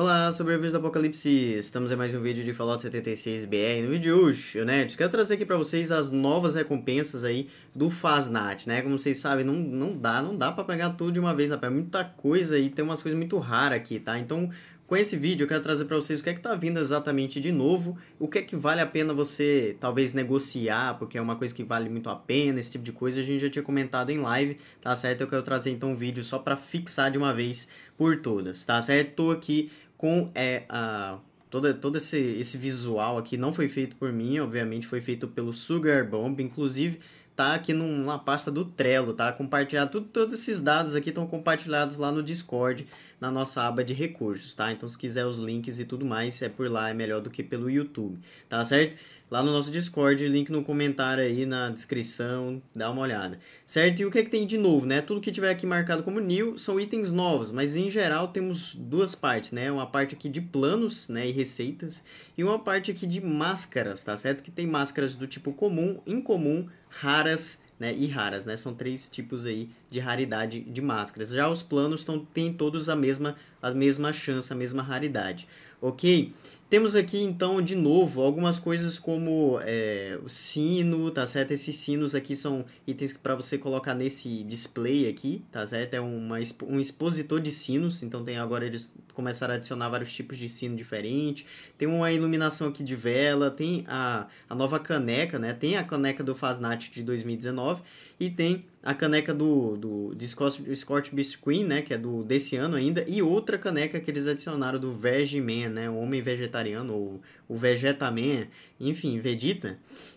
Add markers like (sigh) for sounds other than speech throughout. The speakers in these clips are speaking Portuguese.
Olá, sobreviventes do Apocalipse! Estamos em mais um vídeo de Fallout 76 BR. No vídeo de hoje, né, quero trazer aqui pra vocês as novas recompensas aí do Fasnat, né? Como vocês sabem, não, não dá, não dá pra pegar tudo de uma vez, rapaz. É muita coisa e tem umas coisas muito raras aqui, tá? Então, com esse vídeo eu quero trazer para vocês o que é que tá vindo exatamente de novo, o que é que vale a pena você talvez negociar, porque é uma coisa que vale muito a pena, esse tipo de coisa, a gente já tinha comentado em live, tá certo? Eu quero trazer então um vídeo só para fixar de uma vez por todas, tá certo? Tô aqui com é, a, todo, todo esse, esse visual aqui não foi feito por mim, obviamente foi feito pelo Sugar Bomb, inclusive tá aqui numa pasta do Trello, tá? Compartilhado, tudo, todos esses dados aqui estão compartilhados lá no Discord, na nossa aba de recursos, tá? Então se quiser os links e tudo mais, é por lá, é melhor do que pelo YouTube, tá certo? lá no nosso Discord, link no comentário aí na descrição, dá uma olhada. Certo? E o que é que tem de novo, né? Tudo que tiver aqui marcado como new são itens novos, mas em geral temos duas partes, né? Uma parte aqui de planos, né, e receitas, e uma parte aqui de máscaras, tá certo? Que tem máscaras do tipo comum, incomum, raras, né, e raras, né? São três tipos aí de raridade de máscaras. Já os planos tão, têm todos a mesma, a mesma chance, a mesma raridade ok? Temos aqui então de novo algumas coisas como é, o sino, tá certo? Esses sinos aqui são itens para você colocar nesse display aqui, tá certo? É uma, um expositor de sinos, então tem agora eles começaram a adicionar vários tipos de sino diferente. Tem uma iluminação aqui de vela, tem a, a nova caneca, né? Tem a caneca do Fasnat de 2019 e tem a caneca do, do de Scott, Scott Beast Queen, né? Que é do desse ano ainda. E outra caneca que eles adicionaram do Vegeman, né? O Homem Vegetariano, ou o Man, enfim, Vegeta.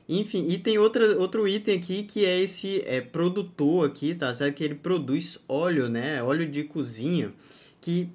Enfim, e tem outra, outro item aqui que é esse é, produtor aqui, tá certo? Que ele produz óleo, né? Óleo de cozinha que,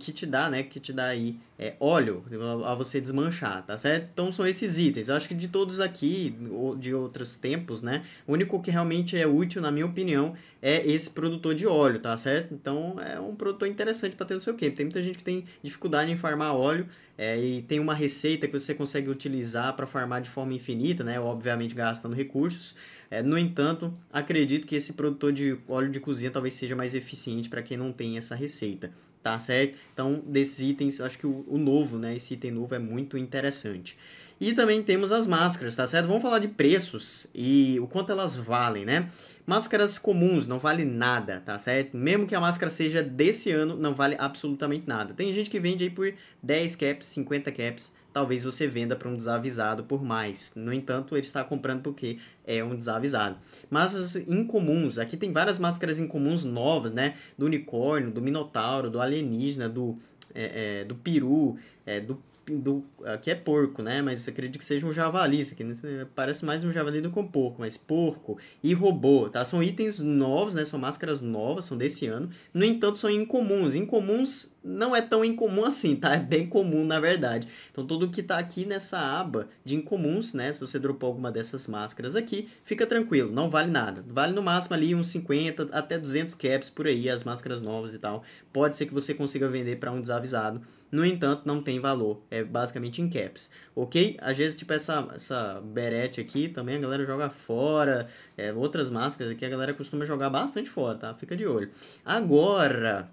que te dá, né? Que te dá aí é, óleo a você desmanchar, tá certo? Então são esses itens. Eu acho que de todos aqui, ou de outros tempos, né? O único que realmente é útil, na minha opinião, é esse produtor de óleo, tá certo? Então é um produtor interessante para ter no seu campo. Tem muita gente que tem dificuldade em farmar óleo é, e tem uma receita que você consegue utilizar para farmar de forma infinita, né? Obviamente gastando recursos. É, no entanto, acredito que esse produtor de óleo de cozinha talvez seja mais eficiente para quem não tem essa receita tá certo? Então, desses itens, acho que o, o, novo, né? Esse item novo é muito interessante. E também temos as máscaras, tá certo? Vamos falar de preços e o quanto elas valem, né? Máscaras comuns não vale nada, tá certo? Mesmo que a máscara seja desse ano, não vale absolutamente nada. Tem gente que vende aí por 10 caps, 50 caps, talvez você venda para um desavisado por mais. No entanto, ele está comprando porque é um desavisado. Máscaras incomuns. Aqui tem várias máscaras incomuns novas, né? Do unicórnio, do minotauro, do alienígena, do, é, é, do peru, é, do do, aqui é porco, né? Mas acredito que seja um javali. Isso aqui né? parece mais um javali do que um porco, mas porco e robô, tá? São itens novos, né? São máscaras novas, são desse ano. No entanto, são incomuns. Incomuns não é tão incomum assim, tá? É bem comum, na verdade. Então, tudo que tá aqui nessa aba de incomuns, né? Se você dropou alguma dessas máscaras aqui, fica tranquilo, não vale nada. Vale no máximo ali uns 50 até 200 caps por aí, as máscaras novas e tal. Pode ser que você consiga vender para um desavisado. No entanto, não tem valor, é basicamente em caps, ok? Às vezes, tipo, essa, essa berete aqui também a galera joga fora, é, outras máscaras aqui a galera costuma jogar bastante fora, tá? Fica de olho. Agora,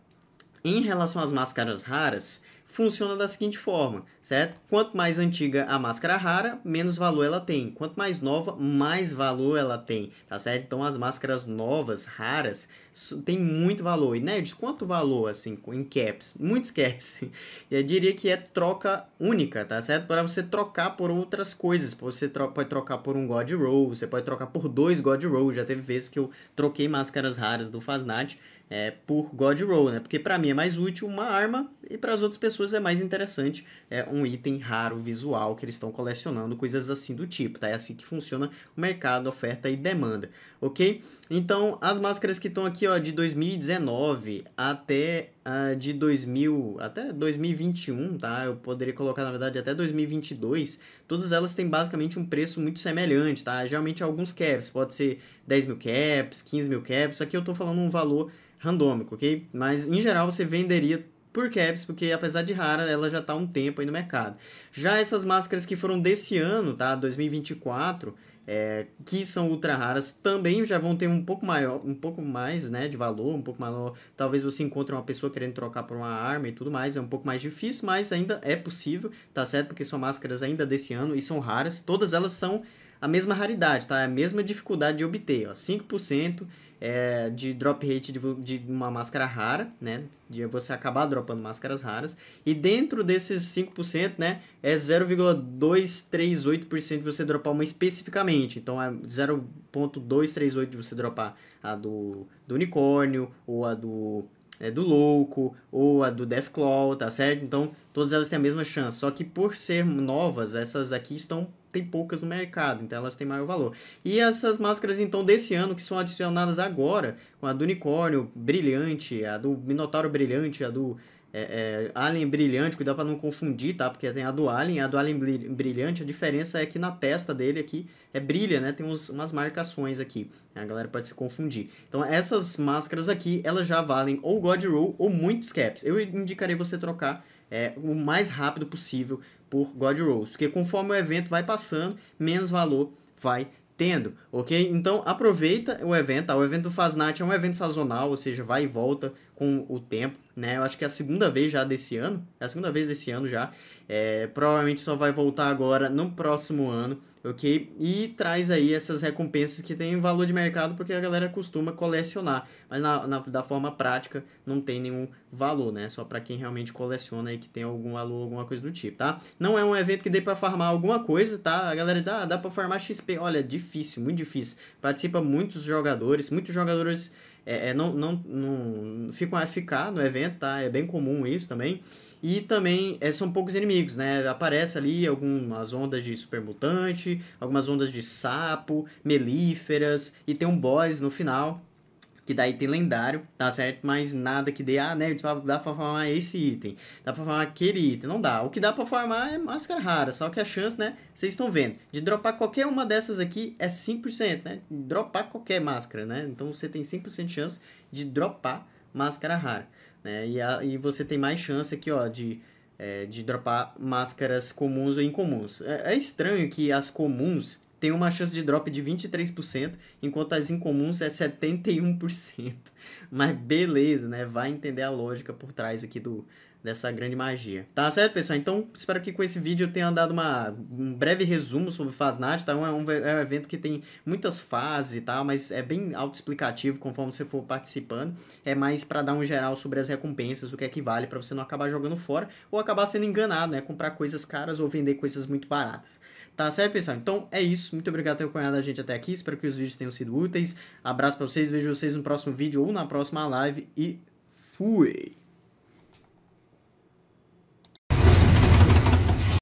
em relação às máscaras raras, funciona da seguinte forma, certo? Quanto mais antiga a máscara rara, menos valor ela tem. Quanto mais nova, mais valor ela tem, tá certo? Então as máscaras novas, raras, tem muito valor. E Nerd, quanto valor assim em caps? Muitos caps. (laughs) Eu diria que é troca única, tá certo? Para você trocar por outras coisas. Você tro pode trocar por um God Roll, você pode trocar por dois God Roll. Já teve vezes que eu troquei máscaras raras do Fasnat é, por God Roll, né? Porque para mim é mais útil uma arma e para as outras pessoas é mais interessante é, um item raro visual que eles estão colecionando, coisas assim do tipo, tá? É assim que funciona o mercado, oferta e demanda, ok? Então, as máscaras que estão aqui, ó, de 2019 até uh, de 2000, até 2021, tá? Eu poderia colocar, na verdade, até 2022, todas elas têm basicamente um preço muito semelhante, tá? Geralmente alguns caps, pode ser 10 mil caps, 15 mil caps, aqui eu estou falando um valor randômico, ok? Mas em geral você venderia por caps, porque apesar de rara, ela já está há um tempo aí no mercado. Já essas máscaras que foram desse ano, tá? 2024, é, que são ultra raras, também já vão ter um pouco maior, um pouco mais, né, de valor, um pouco maior. Talvez você encontre uma pessoa querendo trocar por uma arma e tudo mais, é um pouco mais difícil, mas ainda é possível, tá certo? Porque são máscaras ainda desse ano e são raras. Todas elas são a mesma raridade, tá? É a mesma dificuldade de obter, ó, 5% é, de drop rate de, de, uma máscara rara, né? De você acabar dropando máscaras raras. E dentro desses 5%, né? É 0,238% de você dropar uma especificamente. Então é 0,238% de você dropar a do, do unicórnio ou a do é, do Louco ou a do Deathclaw, tá certo? Então, todas elas têm a mesma chance, só que por ser novas, essas aqui estão tem poucas no mercado, então elas têm maior valor. E essas máscaras, então, desse ano, que são adicionadas agora, com a do unicórnio brilhante, a do minotauro brilhante, a do é, é, Alien brilhante, cuidado para não confundir, tá? Porque tem a do Alien, a do Alien brilhante, a diferença é que na testa dele aqui é brilha, né? Tem uns, umas marcações aqui. Né? A galera pode se confundir. Então, essas máscaras aqui, elas já valem ou God Roll ou muitos caps. Eu indicarei você trocar é, o mais rápido possível por God Rolls, porque conforme o evento vai passando, menos valor vai tendo, ok? Então aproveita o evento, tá? o evento do Fasnat é um evento sazonal, ou seja, vai e volta com o tempo, né? Eu acho que é a segunda vez já desse ano, é a segunda vez desse ano já. É, provavelmente só vai voltar agora no próximo ano, ok? E traz aí essas recompensas que tem valor de mercado porque a galera costuma colecionar, mas na, na da forma prática não tem nenhum valor, né? Só para quem realmente coleciona e que tem algum valor, alguma coisa do tipo, tá? Não é um evento que dê para farmar alguma coisa, tá? A galera diz, ah, dá para farmar XP. Olha, difícil, muito difícil. Participa muitos jogadores, muitos jogadores é, é, não, não, não ficam a ficar no evento, tá? É bem comum isso também. E também é, são poucos inimigos, né? Aparece ali algumas ondas de supermutante, algumas ondas de sapo, melíferas, e tem um boss no final que daí tem lendário, tá certo? Mas nada que dê, ah, né, tipo, ah, dá pra farmar esse item, dá pra farmar aquele item, não dá. O que dá pra farmar é máscara rara, só que a chance, né, vocês estão vendo, de dropar qualquer uma dessas aqui é 5%, né? Dropar qualquer máscara, né? Então você tem 5% de chance de dropar máscara rara, né? E, a, e você tem mais chance aqui, ó, de... É, de dropar máscaras comuns ou incomuns. É, é estranho que as comuns tem uma chance de drop de 23%, enquanto as incomuns é 71%. (laughs) Mas beleza, né? Vai entender a lógica por trás aqui do, dessa grande magia. Tá certo, pessoal? Então, espero que com esse vídeo eu tenha dado uma, um breve resumo sobre Fasnat, tá? É um, é um evento que tem muitas fases e tá? tal, mas é bem autoexplicativo conforme você for participando. É mais para dar um geral sobre as recompensas, o que é que vale, para você não acabar jogando fora ou acabar sendo enganado, né? Comprar coisas caras ou vender coisas muito baratas. Tá certo, pessoal? Então é isso. Muito obrigado por ter acompanhado a gente até aqui. Espero que os vídeos tenham sido úteis. Abraço para vocês, vejo vocês no próximo vídeo ou na próxima live e fui!